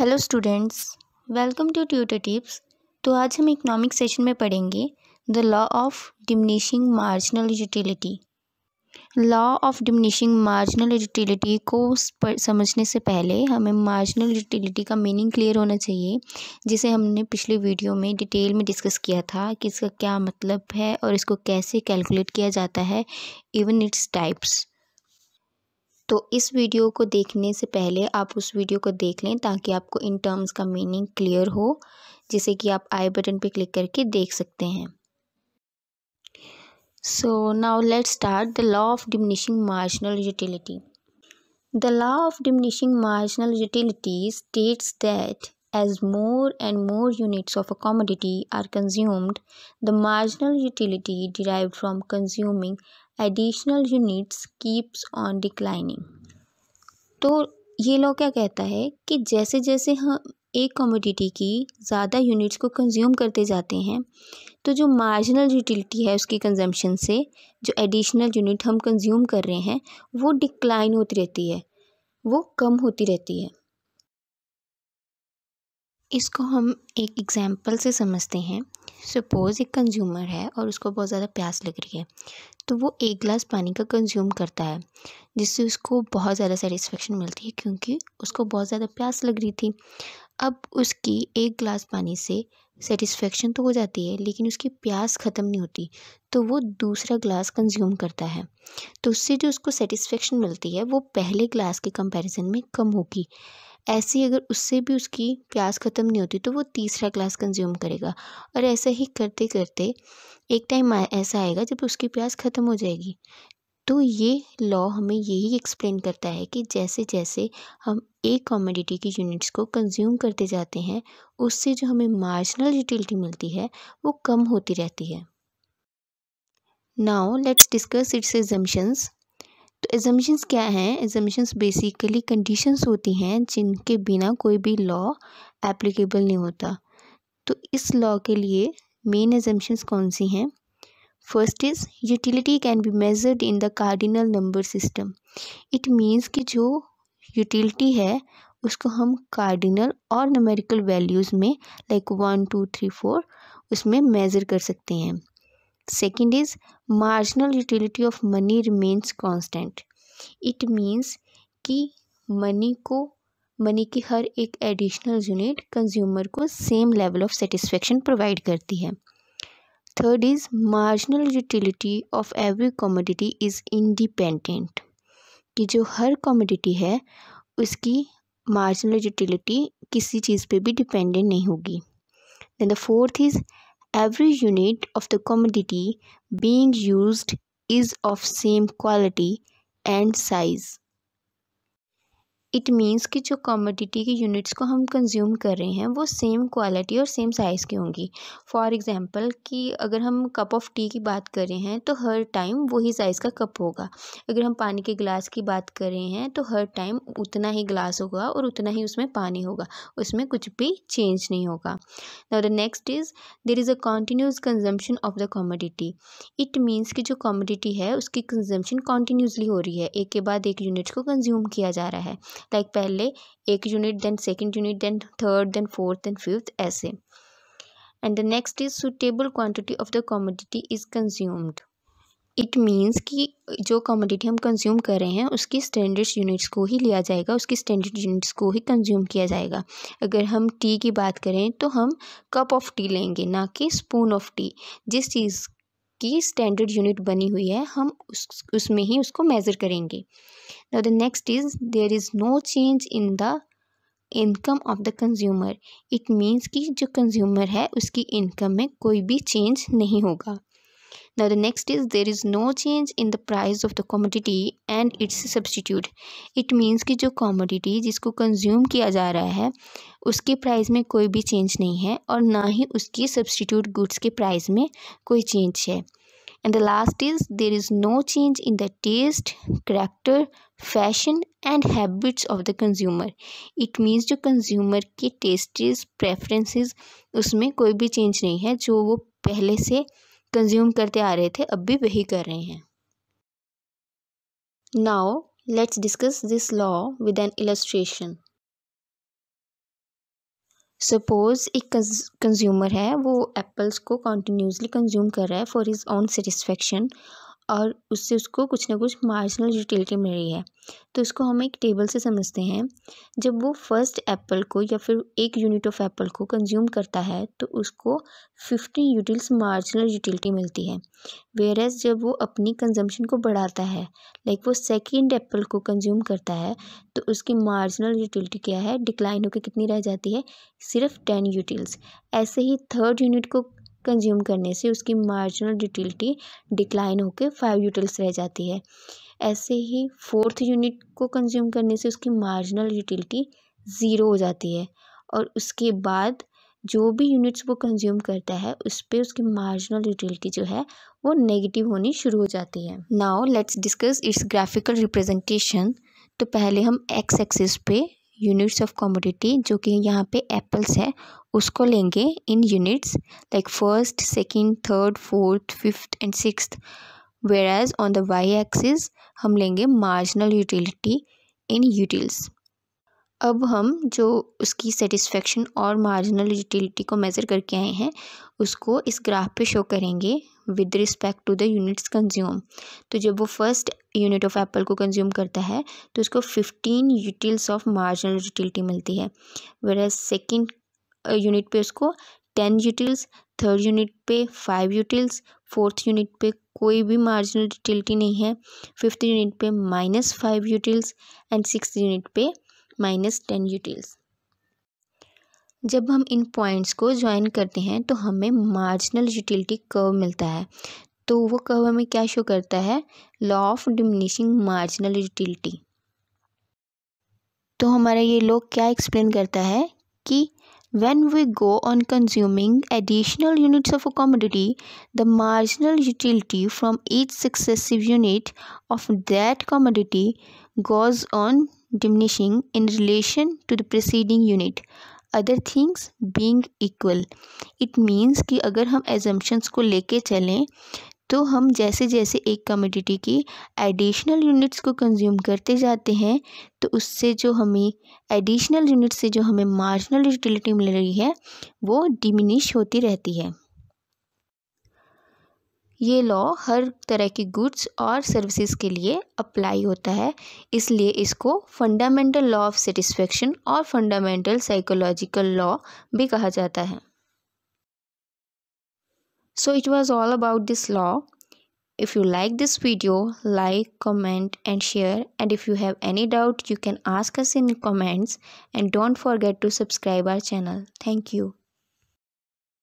Hello students welcome to tutor tips तो आज हम इकोनॉमिक सेशन में पढ़ेंगे the law of diminishing marginal utility law of diminishing marginal utility को समझने से पहले हमें मार्जिनल यूटिलिटी का मीनिंग क्लियर होना चाहिए जिसे हमने पिछले वीडियो में डिटेल में डिस्कस किया था कि इसका क्या मतलब है और इसको कैसे कैलकुलेट किया जाता है इवन इट्स टाइप्स तो इस वीडियो को देखने से पहले आप उस वीडियो को देख लें ताकि आपको इन टर्म्स का मीनिंग क्लियर हो जिसे कि आप आई बटन पर क्लिक करके देख सकते हैं so now let start the law of diminishing marginal utility the law of diminishing marginal utility states that As more and more units of a commodity are consumed, the marginal utility derived from consuming additional units keeps on declining. तो ये law क्या कहता है कि जैसे जैसे हम एक कमोडिटी की ज़्यादा यूनिट्स को कंज्यूम करते जाते हैं तो जो मार्जिनल यूटिलिटी है उसकी कंजम्पशन से जो एडिशनल यूनिट हम कंज्यूम कर रहे हैं वो डिक्लाइन होती रहती है वो कम होती रहती है इसको हम एक एग्ज़ाम्पल से समझते हैं सपोज़ एक कंज्यूमर है और उसको बहुत ज़्यादा प्यास लग रही है तो वो एक गिलास पानी का कंज्यूम करता है जिससे उसको बहुत ज़्यादा सेटिस्फेक्शन मिलती है क्योंकि उसको बहुत ज़्यादा प्यास लग रही थी अब उसकी एक ग्लास पानी से सेटिस्फेक्शन तो हो जाती है लेकिन उसकी प्यास ख़त्म नहीं होती तो वो दूसरा ग्लास कंज्यूम करता है तो उससे जो उसको सेटिस्फेक्शन मिलती है वो पहले ग्लास के कंपैरिजन में कम होगी ऐसे ही अगर उससे भी उसकी प्यास ख़त्म नहीं होती तो वो तीसरा ग्लास कंज्यूम करेगा और ऐसा ही करते करते एक टाइम ऐसा आएगा जब उसकी प्यास ख़त्म हो जाएगी तो ये लॉ हमें यही एक्सप्लेन करता है कि जैसे जैसे हम एक कॉमोडिटी की यूनिट्स को कंज्यूम करते जाते हैं उससे जो हमें मार्जिनल यूटिलिटी मिलती है वो कम होती रहती है now let's discuss its assumptions तो एजम्पन्स क्या हैं एजम्पन्स बेसिकली कंडीशंस होती हैं जिनके बिना कोई भी लॉ एप्लीकेबल नहीं होता तो इस लॉ के लिए मेन एजम्पन्स कौन सी हैं first is utility can be measured in the cardinal number system it means कि जो यूटिलिटी है उसको हम कार्डिनल और नमेरिकल वैल्यूज़ में like one two three four उसमें मेज़र कर सकते हैं second is marginal utility of money remains constant it means कि मनी को मनी की हर एक एडिशनल यूनिट कंज्यूमर को same level of satisfaction provide करती है third is marginal utility of every commodity is independent कि जो हर कॉमोडिटी है उसकी मार्जिनल यूटिलिटी किसी चीज़ पे भी डिपेंडेंट नहीं होगी then the fourth is every unit of the commodity being use is of same quality and size it means कि जो कॉमोडिटी के यूनिट्स को हम कंज्यूम कर रहे हैं वो सेम क्वालिटी और सेम साइज़ की होंगी फॉर एग्ज़ाम्पल कि अगर हम कप ऑफ़ टी की बात कर रहे हैं तो हर टाइम वही साइज़ का कप होगा अगर हम पानी के गिलास की बात कर रहे हैं तो हर टाइम उतना ही गिलास होगा और उतना ही उसमें पानी होगा उसमें कुछ भी चेंज नहीं होगा the next is there is a continuous consumption of the commodity it means कि जो कॉमोडिटी है उसकी कंजम्पशन कॉन्टीन्यूसली हो रही है एक के बाद एक यूनिट्स को कंज्यूम किया जा रहा है लाइक पहले एक unit then second unit then third then fourth then fifth ऐसे and the next is suitable quantity of the commodity is consumed it means कि जो कॉमोडिटी हम कंज्यूम कर रहे हैं उसकी स्टैंडर्ड यूनिट्स को ही लिया जाएगा उसकी स्टैंडर्ड यूनिट्स को ही कंज्यूम किया जाएगा अगर हम टी की बात करें तो हम कप ऑफ़ टी लेंगे ना कि स्पून ऑफ टी जिस चीज़ की स्टैंडर्ड यूनिट बनी हुई है हम उस उसमें ही उसको मेज़र करेंगे the next is there is no change in the income of the consumer it means कि जो कंज्यूमर है उसकी इनकम में कोई भी चेंज नहीं होगा now the next is there is no change in the price of the commodity and its substitute it means कि जो commodity जिसको consume किया जा रहा है उसके price में कोई भी change नहीं है और ना ही उसकी substitute goods के price में कोई change है and the last is there is no change in the taste character fashion and habits of the consumer it means जो consumer के tastes preferences उसमें कोई भी change नहीं है जो वो पहले से कंज्यूम करते आ रहे थे अब भी वही कर रहे हैं now let's discuss this law with an illustration suppose एक कंज्यूमर है वो एप्पल्स को कंटिन्यूसली कंज्यूम कर रहा है फॉर हिज ऑन सेटिस्फेक्शन और उससे उसको कुछ ना कुछ मार्जिनल यूटिलिटी मिल रही है तो इसको हम एक टेबल से समझते हैं जब वो फर्स्ट एप्पल को या फिर एक यूनिट ऑफ एप्पल को कंज्यूम करता है तो उसको फिफ्टी यूटिल्स मार्जिनल यूटिलिटी मिलती है वेयर एज जब वो अपनी कंजम्पशन को बढ़ाता है लाइक वो सेकेंड एप्पल को कंज्यूम करता है तो उसकी मार्जिनल यूटिलिटी क्या है डिक्लाइन होकर कितनी रह जाती है सिर्फ टेन यूटिल्स ऐसे ही थर्ड यूनिट को कंज्यूम करने से उसकी मार्जिनल यूटिलिटी डिक्लाइन होकर फाइव यूटिल्स रह जाती है ऐसे ही फोर्थ यूनिट को कंज्यूम करने से उसकी मार्जिनल यूटिलिटी ज़ीरो हो जाती है और उसके बाद जो भी यूनिट्स वो कंज्यूम करता है उस पर उसकी मार्जिनल यूटिलिटी जो है वो नेगेटिव होनी शुरू हो जाती है now let's discuss its graphical representation तो पहले हम एक्स एक्सिस पे यूनिट्स ऑफ कॉमोडिटी जो कि यहाँ पे एप्पल्स है उसको लेंगे in units like first second third fourth fifth and six whereas on the Y axis हम लेंगे मार्जिनल यूटिलिटी इन यूटिल्स अब हम जो उसकी सेटिस्फेक्शन और मार्जिनल यूटिलिटी को मेज़र करके आए हैं उसको इस ग्राफ पे शो करेंगे with respect to the units consume तो जब वो फर्स्ट यूनिट ऑफ एप्पल को कंज्यूम करता है तो उसको fifteen utils of marginal utility मिलती है वेर सेकेंड यूनिट पे उसको टेन यूटिल्स थर्ड यूनिट पे फाइव यूटिल्स फोर्थ यूनिट पे कोई भी मार्जिनल यूटिलिटी नहीं है फिफ्थ यूनिट पे minus five utils and six unit पे माइनस टेन यूटिल्स जब हम इन पॉइंट्स को ज्वाइन करते हैं तो हमें मार्जिनल यूटिलिटी कर्व मिलता है तो वो कर्व हमें क्या शो करता है law of diminishing marginal utility तो हमारा ये लॉ क्या एक्सप्लेन करता है कि when we go on consuming additional units of a commodity the marginal utility from each successive unit of that commodity goes on diminishing in relation to the preceding unit other things being equal इट means कि अगर हम assumptions को लेके चलें तो हम जैसे जैसे एक कमोडिटी की एडिशनल यूनिट्स को कंज्यूम करते जाते हैं तो उससे जो हमें एडिशनल यूनिट से जो हमें मार्जिनल यूटिलिटी मिल रही है वो डिमिनिश होती रहती है ये लॉ हर तरह की गुड्स और सर्विसेज के लिए अप्लाई होता है इसलिए इसको फंडामेंटल लॉ ऑफ सेटिस्फेक्शन और फंडामेंटल साइकोलॉजिकल लॉ भी कहा जाता है so it was all about this law if you like this video like comment and share and if you have any doubt you can ask us in comments and don't forget to subscribe our channel thank you